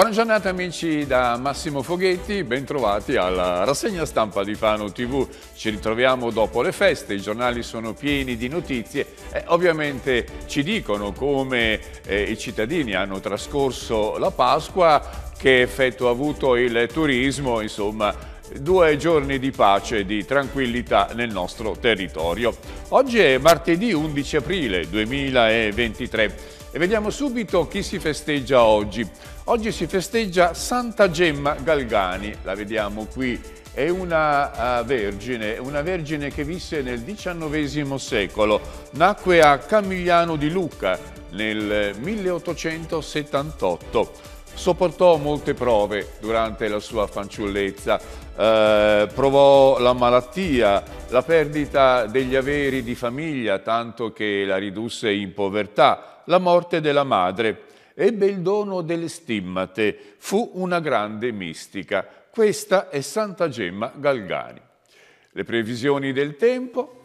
Buona giornata amici da Massimo Foghetti, bentrovati alla rassegna stampa di Fano TV. Ci ritroviamo dopo le feste, i giornali sono pieni di notizie e ovviamente ci dicono come eh, i cittadini hanno trascorso la Pasqua, che effetto ha avuto il turismo, insomma due giorni di pace e di tranquillità nel nostro territorio. Oggi è martedì 11 aprile 2023. E vediamo subito chi si festeggia oggi. Oggi si festeggia Santa Gemma Galgani, la vediamo qui. È una uh, vergine, una vergine che visse nel XIX secolo. Nacque a Camigliano di Lucca nel 1878 sopportò molte prove durante la sua fanciullezza, eh, provò la malattia, la perdita degli averi di famiglia, tanto che la ridusse in povertà, la morte della madre. Ebbe il dono delle stimmate, fu una grande mistica. Questa è Santa Gemma Galgani. Le previsioni del tempo.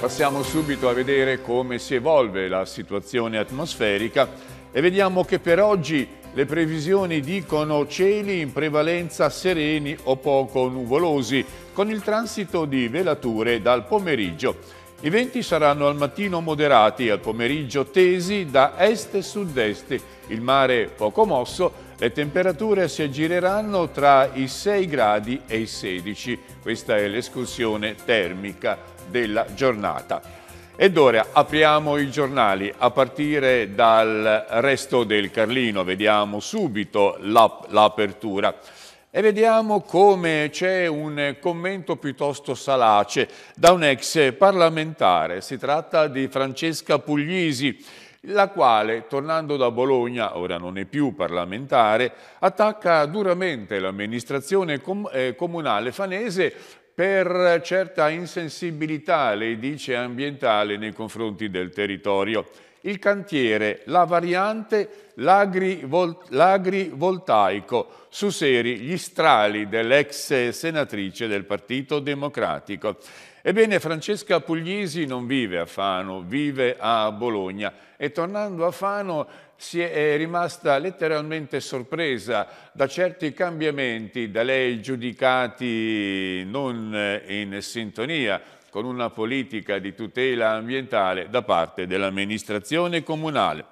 Passiamo subito a vedere come si evolve la situazione atmosferica e vediamo che per oggi le previsioni dicono cieli in prevalenza sereni o poco nuvolosi, con il transito di velature dal pomeriggio i venti saranno al mattino moderati, al pomeriggio tesi da est e sud-est, il mare poco mosso, le temperature si aggireranno tra i 6 gradi e i 16. Questa è l'escursione termica della giornata. Ed ora apriamo i giornali a partire dal resto del Carlino, vediamo subito l'apertura. E vediamo come c'è un commento piuttosto salace da un ex parlamentare. Si tratta di Francesca Puglisi, la quale, tornando da Bologna, ora non è più parlamentare, attacca duramente l'amministrazione com eh, comunale fanese per certa insensibilità, lei dice, ambientale nei confronti del territorio il cantiere, la variante, l'agrivoltaico su seri gli strali dell'ex senatrice del Partito Democratico. Ebbene, Francesca Puglisi non vive a Fano, vive a Bologna e tornando a Fano si è rimasta letteralmente sorpresa da certi cambiamenti da lei giudicati non eh, in sintonia con una politica di tutela ambientale da parte dell'amministrazione comunale.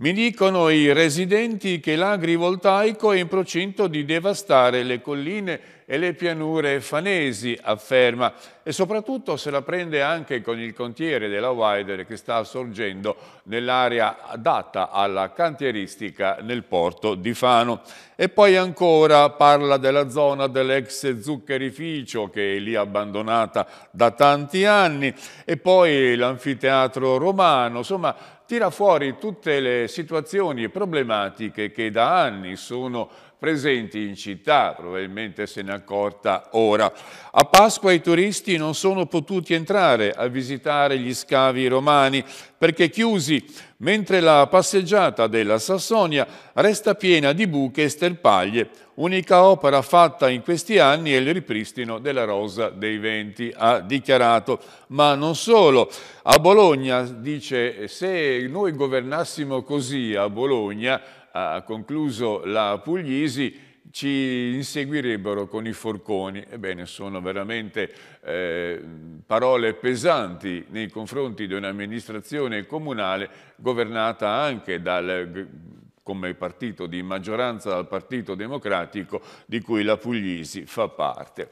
Mi dicono i residenti che l'agrivoltaico è in procinto di devastare le colline e le pianure fanesi, afferma, e soprattutto se la prende anche con il contiere della Wider che sta sorgendo nell'area adatta alla cantieristica nel porto di Fano. E poi ancora parla della zona dell'ex zuccherificio che è lì abbandonata da tanti anni e poi l'anfiteatro romano, insomma tira fuori tutte le situazioni e problematiche che da anni sono presenti in città, probabilmente se n'è accorta ora. A Pasqua i turisti non sono potuti entrare a visitare gli scavi romani perché chiusi, mentre la passeggiata della Sassonia resta piena di buche e sterpaglie. Unica opera fatta in questi anni è il ripristino della Rosa dei Venti, ha dichiarato. Ma non solo. A Bologna, dice, se noi governassimo così a Bologna, ha concluso la Puglisi, ci inseguirebbero con i forconi. Ebbene, sono veramente eh, parole pesanti nei confronti di un'amministrazione comunale governata anche dal come partito di maggioranza dal Partito Democratico di cui la Puglisi fa parte.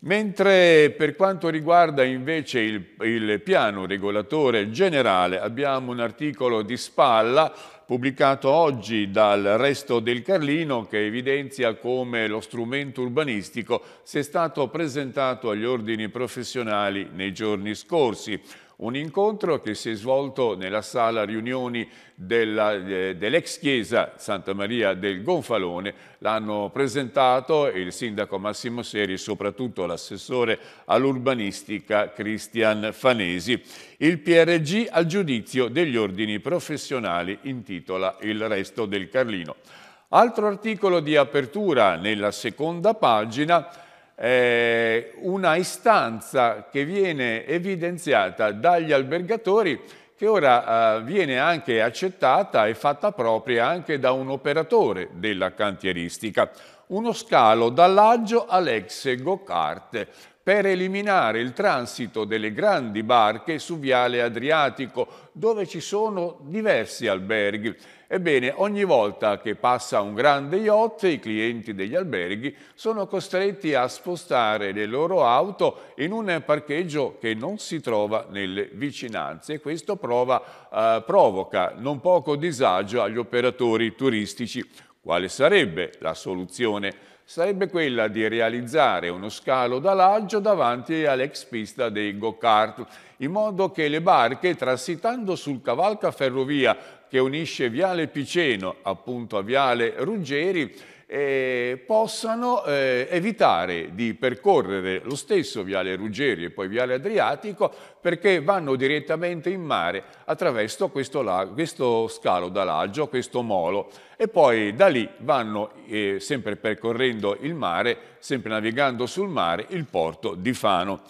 Mentre per quanto riguarda invece il, il piano regolatore generale abbiamo un articolo di spalla pubblicato oggi dal Resto del Carlino che evidenzia come lo strumento urbanistico sia stato presentato agli ordini professionali nei giorni scorsi. Un incontro che si è svolto nella sala riunioni eh, dell'ex chiesa Santa Maria del Gonfalone. L'hanno presentato il sindaco Massimo Seri e soprattutto l'assessore all'urbanistica Cristian Fanesi. Il PRG al giudizio degli ordini professionali intitola Il resto del Carlino. Altro articolo di apertura nella seconda pagina eh, una istanza che viene evidenziata dagli albergatori che ora eh, viene anche accettata e fatta propria anche da un operatore della cantieristica. Uno scalo dall'aggio all'ex go-kart per eliminare il transito delle grandi barche su Viale Adriatico, dove ci sono diversi alberghi Ebbene, ogni volta che passa un grande yacht, i clienti degli alberghi sono costretti a spostare le loro auto in un parcheggio che non si trova nelle vicinanze e questo prova, eh, provoca non poco disagio agli operatori turistici. Quale sarebbe la soluzione? sarebbe quella di realizzare uno scalo d'alaggio davanti all'ex pista dei go-kart, in modo che le barche, transitando sul cavalcaferrovia che unisce Viale Piceno appunto a Viale Ruggeri eh, possano eh, evitare di percorrere lo stesso Viale Ruggeri e poi Viale Adriatico perché vanno direttamente in mare attraverso questo, lago, questo scalo d'alaggio, questo molo e poi da lì vanno eh, sempre percorrendo il mare, sempre navigando sul mare, il porto di Fano.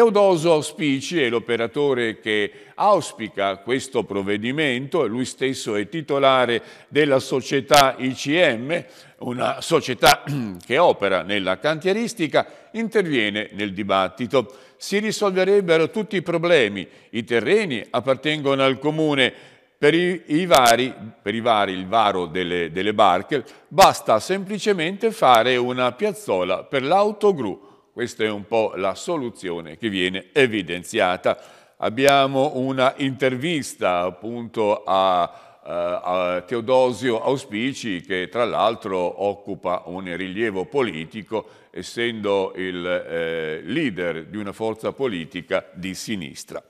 Teodoso Auspici è l'operatore che auspica questo provvedimento, lui stesso è titolare della società ICM, una società che opera nella cantieristica, interviene nel dibattito. Si risolverebbero tutti i problemi, i terreni appartengono al comune, per i, i, vari, per i vari, il varo delle, delle barche, basta semplicemente fare una piazzola per l'autogru questa è un po' la soluzione che viene evidenziata. Abbiamo una intervista appunto a, eh, a Teodosio Auspici che tra l'altro occupa un rilievo politico essendo il eh, leader di una forza politica di sinistra.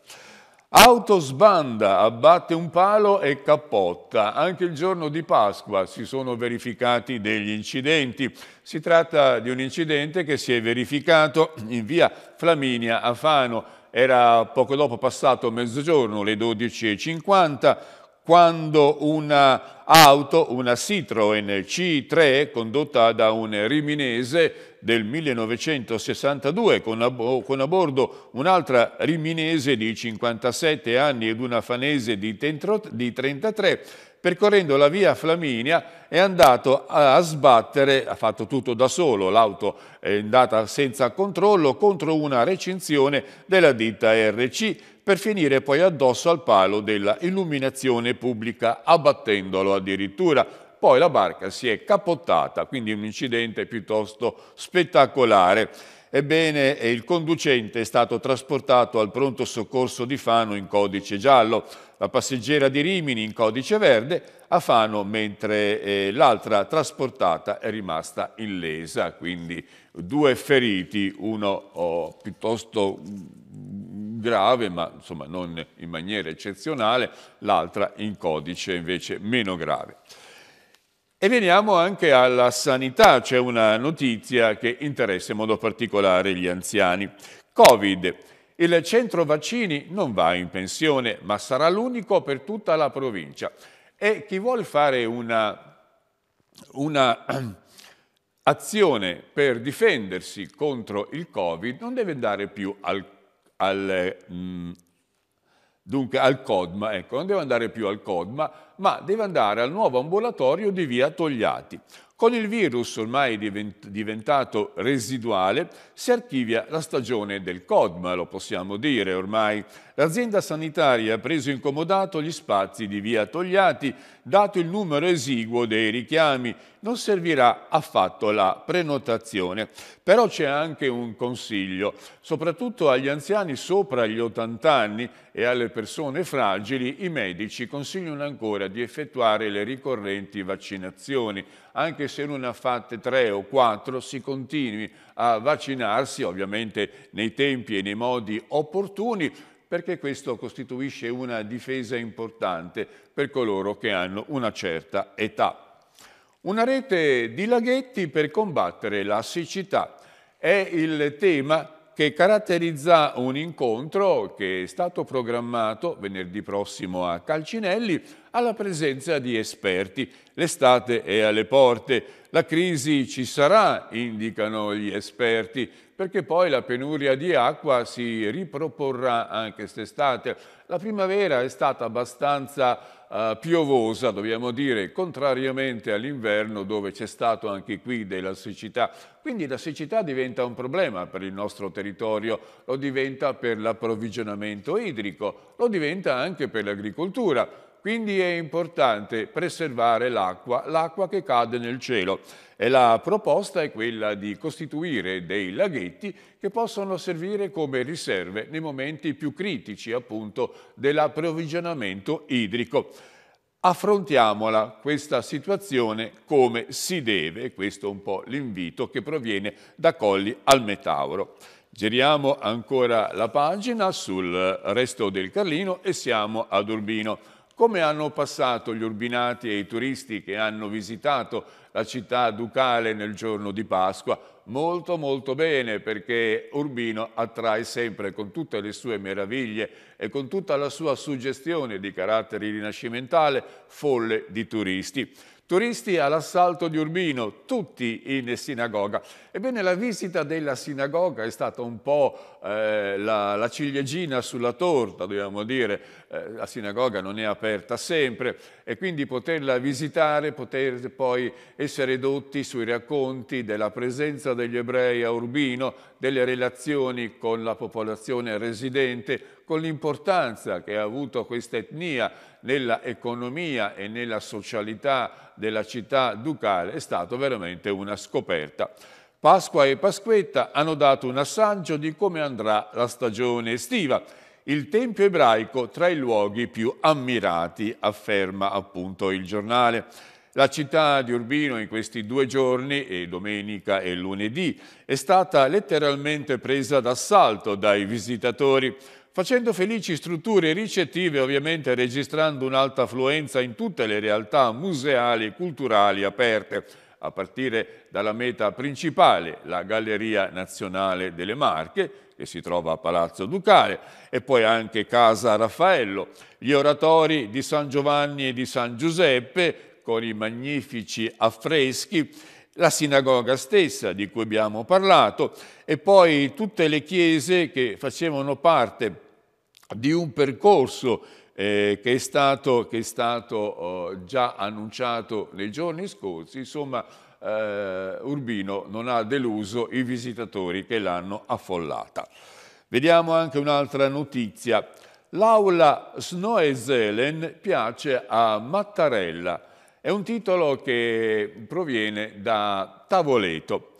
Auto sbanda, abbatte un palo e cappotta. Anche il giorno di Pasqua si sono verificati degli incidenti. Si tratta di un incidente che si è verificato in via Flaminia a Fano. Era poco dopo passato mezzogiorno, le 12.50, quando un'auto, una Citroen C3, condotta da un riminese, del 1962 con a, con a bordo un'altra riminese di 57 anni ed una fanese di, tentro, di 33 percorrendo la via Flaminia è andato a sbattere, ha fatto tutto da solo, l'auto è andata senza controllo contro una recinzione della ditta RC per finire poi addosso al palo della illuminazione pubblica, abbattendolo addirittura poi la barca si è capottata, quindi un incidente piuttosto spettacolare. Ebbene, il conducente è stato trasportato al pronto soccorso di Fano in codice giallo, la passeggera di Rimini in codice verde a Fano, mentre eh, l'altra trasportata è rimasta illesa, quindi due feriti, uno oh, piuttosto mm, grave, ma insomma non in maniera eccezionale, l'altra in codice invece meno grave. E veniamo anche alla sanità, c'è una notizia che interessa in modo particolare gli anziani. Covid, il centro vaccini non va in pensione, ma sarà l'unico per tutta la provincia. E chi vuole fare una, una azione per difendersi contro il Covid non deve andare più al, al, mm, dunque al CODMA, ecco, non deve andare più al CODMA, ma deve andare al nuovo ambulatorio di via Togliati. Con il virus ormai diventato residuale si archivia la stagione del CODMA, lo possiamo dire ormai l'azienda sanitaria ha preso incomodato gli spazi di via Togliati, dato il numero esiguo dei richiami. Non servirà affatto la prenotazione. Però c'è anche un consiglio, soprattutto agli anziani sopra gli 80 anni e alle persone fragili, i medici consigliano ancora di effettuare le ricorrenti vaccinazioni, anche se non ha fatte tre o quattro si continui a vaccinarsi, ovviamente nei tempi e nei modi opportuni, perché questo costituisce una difesa importante per coloro che hanno una certa età. Una rete di laghetti per combattere la siccità è il tema che caratterizza un incontro che è stato programmato venerdì prossimo a Calcinelli alla presenza di esperti. L'estate è alle porte, la crisi ci sarà, indicano gli esperti, perché poi la penuria di acqua si riproporrà anche quest'estate. La primavera è stata abbastanza eh, piovosa, dobbiamo dire, contrariamente all'inverno dove c'è stato anche qui della siccità. Quindi la siccità diventa un problema per il nostro territorio, lo diventa per l'approvvigionamento idrico, lo diventa anche per l'agricoltura quindi è importante preservare l'acqua, l'acqua che cade nel cielo. E la proposta è quella di costituire dei laghetti che possono servire come riserve nei momenti più critici appunto dell'approvvigionamento idrico. Affrontiamola questa situazione come si deve, questo è un po' l'invito che proviene da Colli al Metauro. Giriamo ancora la pagina sul resto del Carlino e siamo ad Urbino. Come hanno passato gli urbinati e i turisti che hanno visitato la città ducale nel giorno di Pasqua? Molto molto bene perché Urbino attrae sempre con tutte le sue meraviglie e con tutta la sua suggestione di carattere rinascimentale folle di turisti. Turisti all'assalto di Urbino, tutti in sinagoga. Ebbene, la visita della sinagoga è stata un po' eh, la, la, ciliegina sulla torta, dobbiamo dire. Eh, la sinagoga non è aperta sempre e quindi poterla visitare, poter poi essere dotti sui racconti della presenza degli ebrei a Urbino delle relazioni con la popolazione residente, con l'importanza che ha avuto questa etnia nella economia e nella socialità della città ducale, è stata veramente una scoperta. Pasqua e Pasquetta hanno dato un assaggio di come andrà la stagione estiva. Il tempio ebraico tra i luoghi più ammirati, afferma appunto il giornale. La città di Urbino in questi due giorni, e domenica e lunedì, è stata letteralmente presa d'assalto dai visitatori, facendo felici strutture ricettive, ovviamente registrando un'alta affluenza in tutte le realtà museali e culturali aperte, a partire dalla meta principale, la Galleria Nazionale delle Marche, che si trova a Palazzo Ducale, e poi anche Casa Raffaello, gli oratori di San Giovanni e di San Giuseppe, con i magnifici affreschi, la sinagoga stessa di cui abbiamo parlato e poi tutte le chiese che facevano parte di un percorso eh, che è stato, che è stato oh, già annunciato nei giorni scorsi, insomma eh, Urbino non ha deluso i visitatori che l'hanno affollata. Vediamo anche un'altra notizia. L'aula Snoezelen piace a Mattarella, è un titolo che proviene da Tavoleto.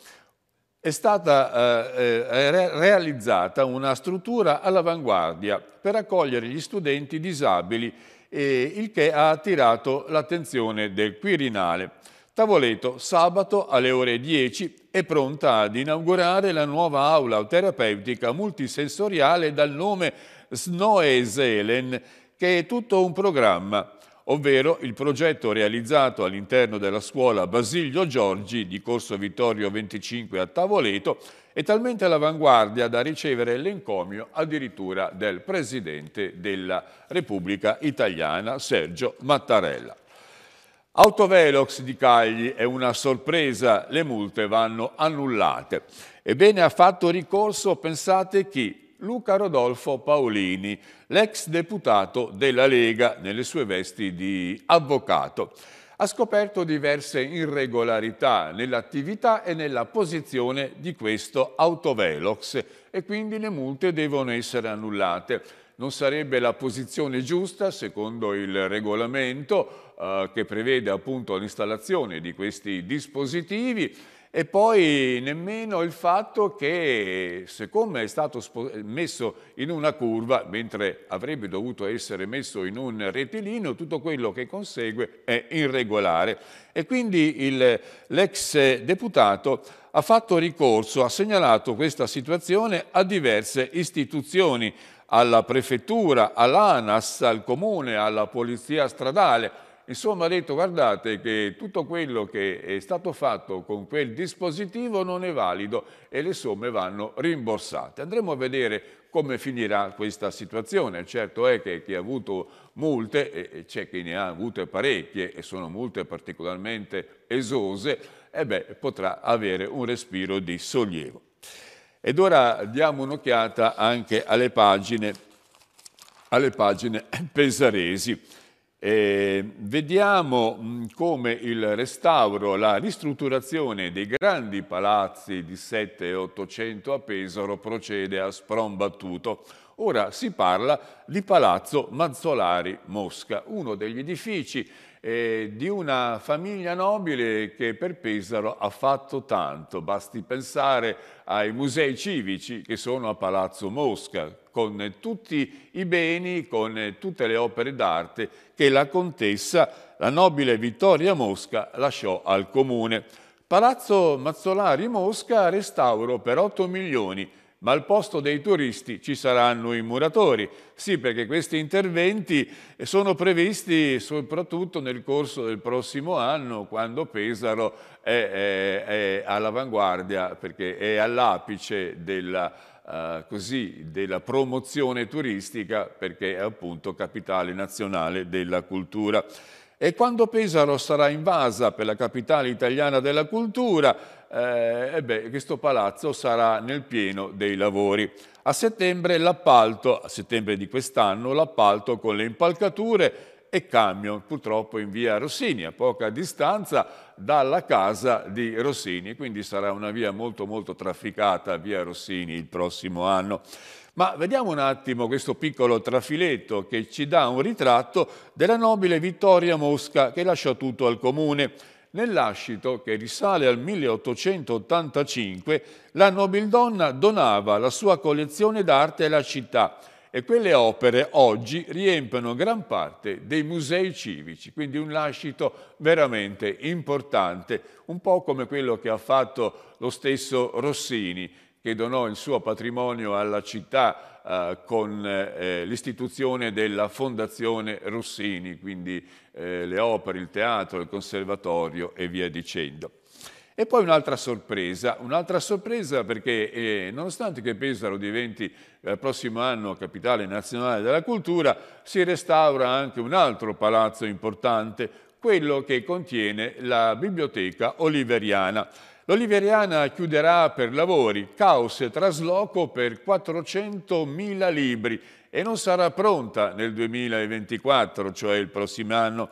È stata eh, eh realizzata una struttura all'avanguardia per accogliere gli studenti disabili, eh, il che ha attirato l'attenzione del Quirinale. Tavoleto sabato alle ore 10 è pronta ad inaugurare la nuova aula terapeutica multisensoriale dal nome Snoe Zelen, che è tutto un programma ovvero il progetto realizzato all'interno della scuola Basilio Giorgi di Corso Vittorio 25 a Tavoleto, è talmente all'avanguardia da ricevere l'encomio addirittura del Presidente della Repubblica Italiana, Sergio Mattarella. Autovelox di Cagli è una sorpresa, le multe vanno annullate. Ebbene ha fatto ricorso, pensate, chi? Luca Rodolfo Paolini, l'ex deputato della Lega nelle sue vesti di avvocato. Ha scoperto diverse irregolarità nell'attività e nella posizione di questo autovelox e quindi le multe devono essere annullate non sarebbe la posizione giusta, secondo il regolamento eh, che prevede appunto l'installazione di questi dispositivi e poi nemmeno il fatto che, siccome è stato messo in una curva, mentre avrebbe dovuto essere messo in un rettilineo, tutto quello che consegue è irregolare. E quindi l'ex deputato ha fatto ricorso, ha segnalato questa situazione a diverse istituzioni, alla prefettura, all'ANAS, al comune, alla polizia stradale, Insomma ha detto guardate che tutto quello che è stato fatto con quel dispositivo non è valido e le somme vanno rimborsate. Andremo a vedere come finirà questa situazione. Certo è che chi ha avuto multe, e c'è chi ne ha avute parecchie e sono multe particolarmente esose, e eh beh, potrà avere un respiro di sollievo. Ed ora diamo un'occhiata anche alle pagine, alle pagine pesaresi. Eh, vediamo mm, come il restauro, la ristrutturazione dei grandi palazzi di 7 e 800 a Pesaro procede a sprombattuto. Ora si parla di Palazzo Mazzolari Mosca, uno degli edifici eh, di una famiglia nobile che per Pesaro ha fatto tanto. Basti pensare ai musei civici che sono a Palazzo Mosca, con tutti i beni, con tutte le opere d'arte che la contessa, la nobile Vittoria Mosca, lasciò al comune. Palazzo Mazzolari Mosca restauro per 8 milioni, ma al posto dei turisti ci saranno i muratori. Sì, perché questi interventi sono previsti soprattutto nel corso del prossimo anno, quando Pesaro è, è, è all'avanguardia, perché è all'apice della eh, così, della promozione turistica perché è appunto capitale nazionale della cultura. E quando Pesaro sarà invasa per la capitale italiana della cultura, eh, beh, questo palazzo sarà nel pieno dei lavori. A settembre, l'appalto, a settembre di quest'anno, l'appalto con le impalcature e camion, purtroppo in via Rossini, a poca distanza dalla casa di Rossini, quindi sarà una via molto molto trafficata, via Rossini, il prossimo anno. Ma vediamo un attimo questo piccolo trafiletto che ci dà un ritratto della nobile Vittoria Mosca che lasciò tutto al comune. Nell'ascito, che risale al 1885, la nobildonna donava la sua collezione d'arte alla città e quelle opere oggi riempiono gran parte dei musei civici, quindi un lascito veramente importante, un po' come quello che ha fatto lo stesso Rossini, che donò il suo patrimonio alla città eh, con eh, l'istituzione della Fondazione Rossini, quindi eh, le opere, il teatro, il conservatorio e via dicendo. E poi un'altra sorpresa, un'altra sorpresa perché eh, nonostante che Pesaro diventi eh, il eh, prossimo anno capitale nazionale della cultura, si restaura anche un altro palazzo importante, quello che contiene la biblioteca oliveriana. L'Oliveriana chiuderà per lavori, caos e trasloco per 400.000 libri e non sarà pronta nel 2024, cioè il prossimo anno.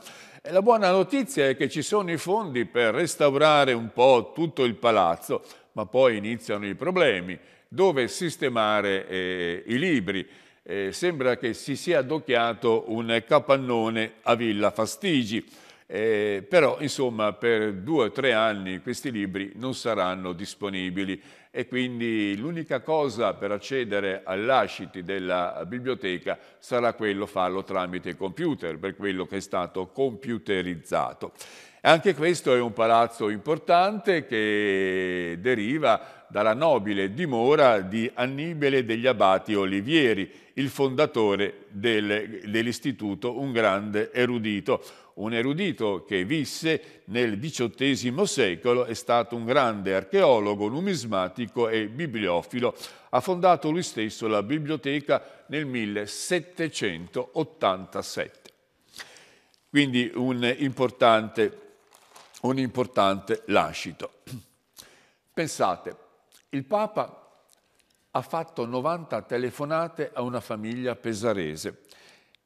E la buona notizia è che ci sono i fondi per restaurare un po' tutto il palazzo, ma poi iniziano i problemi. Dove sistemare eh, i libri? Eh, sembra che si sia adocchiato un capannone a Villa Fastigi. Eh, però insomma per due o tre anni questi libri non saranno disponibili e quindi l'unica cosa per accedere all'asciti della biblioteca sarà quello farlo tramite computer, per quello che è stato computerizzato. Anche questo è un palazzo importante che deriva dalla nobile dimora di Annibale degli Abati Olivieri, il fondatore del, dell'istituto, un grande erudito. Un erudito che visse nel XVIII secolo, è stato un grande archeologo, numismatico e bibliofilo. Ha fondato lui stesso la biblioteca nel 1787. Quindi un importante, un importante lascito. Pensate, il Papa ha fatto 90 telefonate a una famiglia pesarese.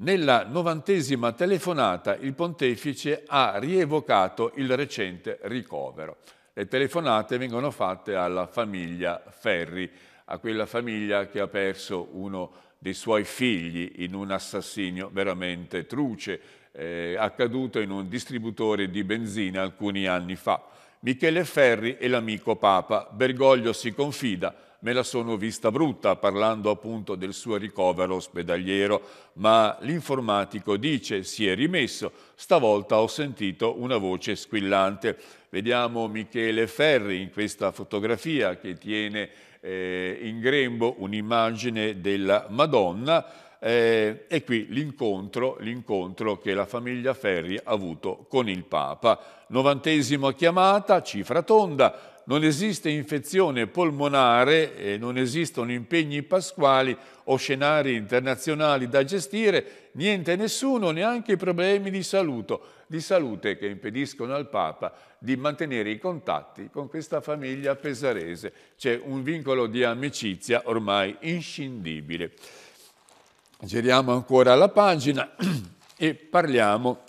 Nella novantesima telefonata il pontefice ha rievocato il recente ricovero. Le telefonate vengono fatte alla famiglia Ferri, a quella famiglia che ha perso uno dei suoi figli in un assassinio veramente truce, eh, accaduto in un distributore di benzina alcuni anni fa. Michele Ferri e l'amico Papa. Bergoglio si confida, me la sono vista brutta parlando appunto del suo ricovero ospedaliero, ma l'informatico dice si è rimesso, stavolta ho sentito una voce squillante. Vediamo Michele Ferri in questa fotografia che tiene eh, in grembo un'immagine della Madonna eh, e qui l'incontro, l'incontro che la famiglia Ferri ha avuto con il Papa. Novantesima chiamata, cifra tonda, non esiste infezione polmonare, eh, non esistono impegni pasquali o scenari internazionali da gestire, niente nessuno, neanche i problemi di, saluto, di salute che impediscono al Papa di mantenere i contatti con questa famiglia pesarese. C'è un vincolo di amicizia ormai inscindibile. Giriamo ancora la pagina e parliamo,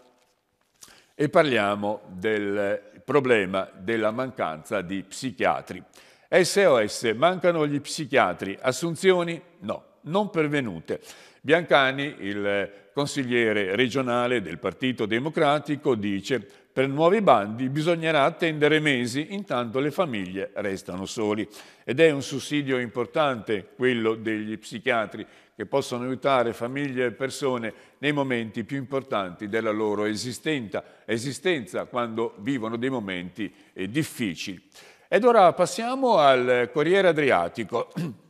e parliamo del problema della mancanza di psichiatri. SOS, mancano gli psichiatri, assunzioni? No, non pervenute. Biancani, il consigliere regionale del Partito Democratico, dice per nuovi bandi bisognerà attendere mesi, intanto le famiglie restano soli. Ed è un sussidio importante quello degli psichiatri che possono aiutare famiglie e persone nei momenti più importanti della loro esistenza, quando vivono dei momenti eh, difficili. Ed ora passiamo al Corriere Adriatico.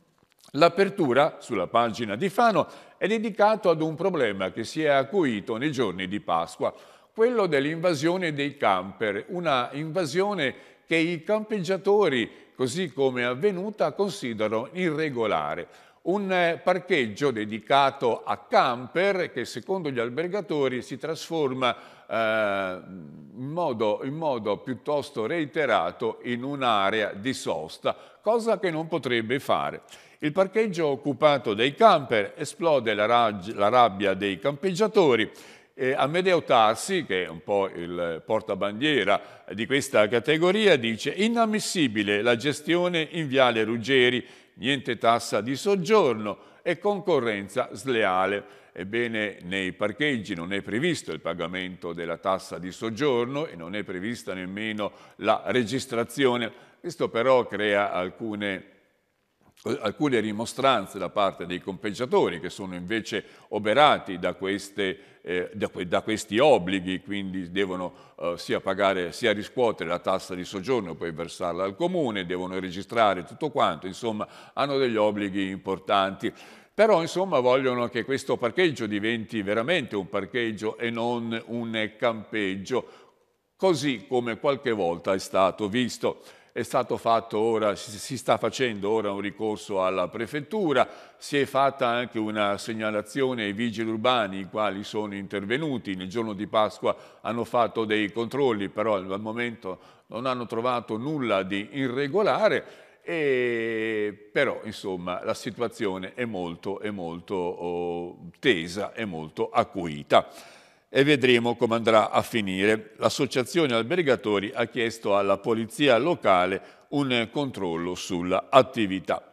L'apertura sulla pagina di Fano è dedicata ad un problema che si è acuito nei giorni di Pasqua, quello dell'invasione dei camper, una invasione che i campeggiatori, così come è avvenuta, considerano irregolare un eh, parcheggio dedicato a camper che secondo gli albergatori si trasforma eh, in, modo, in modo piuttosto reiterato in un'area di sosta, cosa che non potrebbe fare. Il parcheggio occupato dai camper esplode la, la rabbia dei campeggiatori eh, Amedeo Tarsi, che è un po' il portabandiera di questa categoria, dice inammissibile la gestione in Viale Ruggeri niente tassa di soggiorno e concorrenza sleale. Ebbene, nei parcheggi non è previsto il pagamento della tassa di soggiorno e non è prevista nemmeno la registrazione. Questo però crea alcune alcune rimostranze da parte dei compensatori che sono invece oberati da, queste, eh, da, da questi obblighi, quindi devono eh, sia, pagare, sia riscuotere la tassa di soggiorno e poi versarla al comune, devono registrare tutto quanto, insomma hanno degli obblighi importanti però insomma vogliono che questo parcheggio diventi veramente un parcheggio e non un campeggio, così come qualche volta è stato visto è stato fatto ora, si sta facendo ora un ricorso alla prefettura, si è fatta anche una segnalazione ai vigili urbani, i quali sono intervenuti, nel giorno di Pasqua hanno fatto dei controlli, però al momento non hanno trovato nulla di irregolare, e, però insomma la situazione è molto, è molto oh, tesa, è molto acuita e vedremo come andrà a finire. L'associazione albergatori ha chiesto alla polizia locale un controllo sull'attività.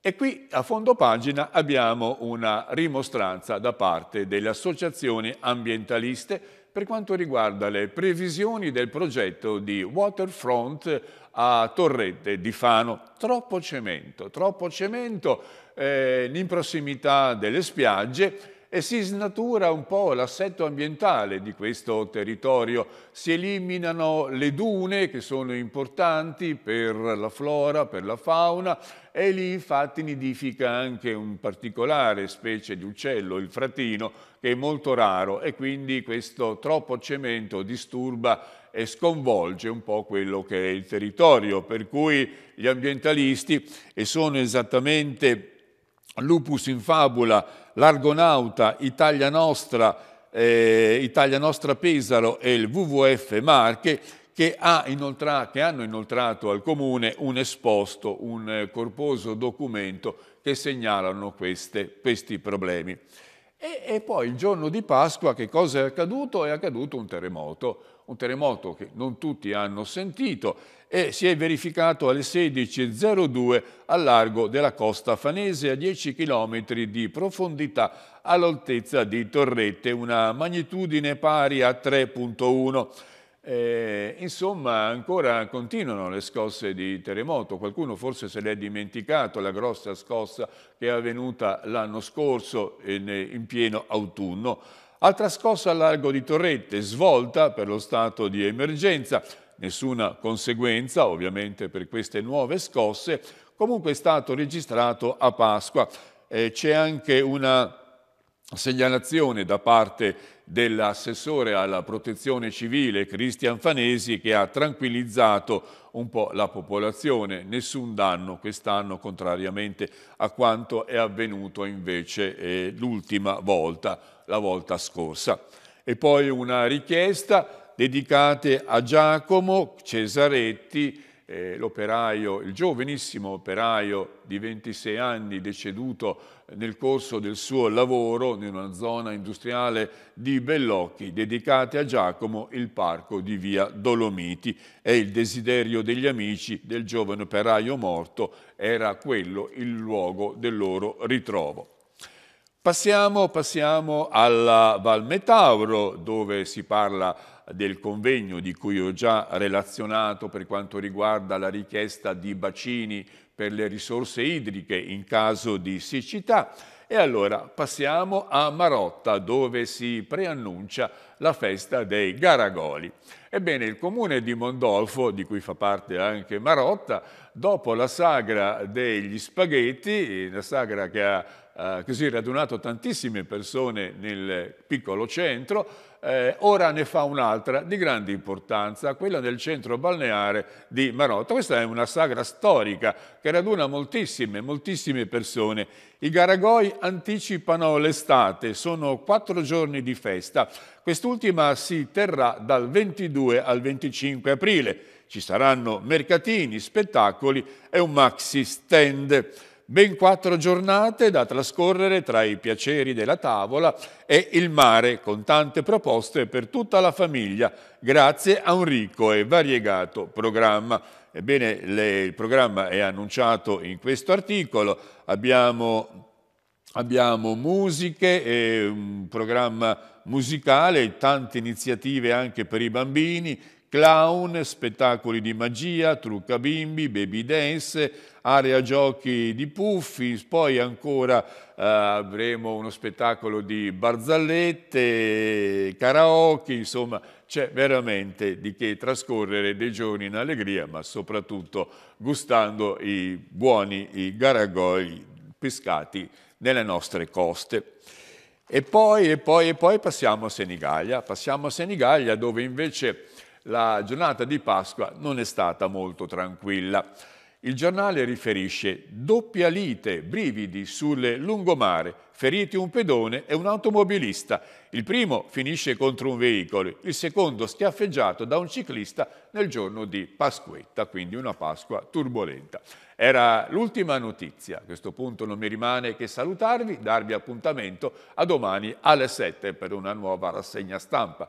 E qui a fondo pagina abbiamo una rimostranza da parte delle associazioni ambientaliste per quanto riguarda le previsioni del progetto di waterfront a Torrette di Fano. Troppo cemento, troppo cemento eh, in prossimità delle spiagge e si snatura un po' l'assetto ambientale di questo territorio. Si eliminano le dune che sono importanti per la flora, per la fauna e lì infatti nidifica anche un particolare specie di uccello, il fratino, che è molto raro e quindi questo troppo cemento disturba e sconvolge un po' quello che è il territorio, per cui gli ambientalisti, e sono esattamente Lupus in Fabula, L'Argonauta, Italia Nostra, eh, Italia Nostra Pesaro e il WWF Marche che, ha che, hanno inoltrato al Comune un esposto, un eh, corposo documento che segnalano queste, questi problemi. E, e, poi il giorno di Pasqua che cosa è accaduto? È accaduto un terremoto, un terremoto che non tutti hanno sentito e si è verificato alle 16.02 al largo della costa fanese a 10 km di profondità all'altezza di Torrette, una magnitudine pari a 3.1. Eh, insomma, ancora continuano le scosse di terremoto. Qualcuno forse se l'è dimenticato, la grossa scossa che è avvenuta l'anno scorso in, eh, in pieno autunno. Altra scossa al largo di Torrette, svolta per lo stato di emergenza nessuna conseguenza ovviamente per queste nuove scosse, comunque è stato registrato a Pasqua. Eh, c'è anche una segnalazione da parte dell'assessore alla protezione civile Cristian Fanesi che ha tranquillizzato un po' la popolazione, nessun danno quest'anno contrariamente a quanto è avvenuto invece eh, l'ultima volta, la volta scorsa. E poi una richiesta dedicate a Giacomo Cesaretti, eh, l'operaio, il giovanissimo operaio di 26 anni deceduto nel corso del suo lavoro in una zona industriale di Bellocchi, dedicate a Giacomo il parco di via Dolomiti. E il desiderio degli amici del giovane operaio morto era quello, il luogo del loro ritrovo. Passiamo, passiamo alla Val Metauro, dove si parla del convegno di cui ho già relazionato per quanto riguarda la richiesta di bacini per le risorse idriche in caso di siccità. E allora passiamo a Marotta, dove si preannuncia la festa dei Garagoli. Ebbene, il comune di Mondolfo, di cui fa parte anche Marotta, dopo la sagra degli spaghetti, la sagra che ha eh, così radunato tantissime persone nel piccolo centro, eh, ora ne fa un'altra di grande importanza, quella del centro balneare di Marotta. Questa è una sagra storica che raduna moltissime, moltissime persone. I Garagoi anticipano l'estate, sono quattro giorni di festa. Quest'ultima si terrà dal 22 al 25 aprile. Ci saranno mercatini, spettacoli e un maxi stand ben quattro giornate da trascorrere tra i piaceri della tavola e il mare, con tante proposte per tutta la famiglia, grazie a un ricco e variegato programma. Ebbene, le, il programma è annunciato in questo articolo, abbiamo, abbiamo musiche, un programma musicale, tante iniziative anche per i bambini, clown, spettacoli di magia, trucca bimbi, baby dance, area giochi di puffi, poi ancora eh, avremo uno spettacolo di barzellette, karaoke, insomma c'è veramente di che trascorrere dei giorni in allegria, ma soprattutto gustando i buoni i garagoi pescati nelle nostre coste. E poi, e poi, e poi passiamo a Senigallia, passiamo a Senigallia dove invece la giornata di Pasqua non è stata molto tranquilla. Il giornale riferisce doppia lite, brividi sulle lungomare, feriti un pedone e un automobilista. Il primo finisce contro un veicolo, il secondo schiaffeggiato da un ciclista nel giorno di Pasquetta, quindi una Pasqua turbolenta. Era l'ultima notizia, a questo punto non mi rimane che salutarvi, darvi appuntamento a domani alle 7 per una nuova rassegna stampa.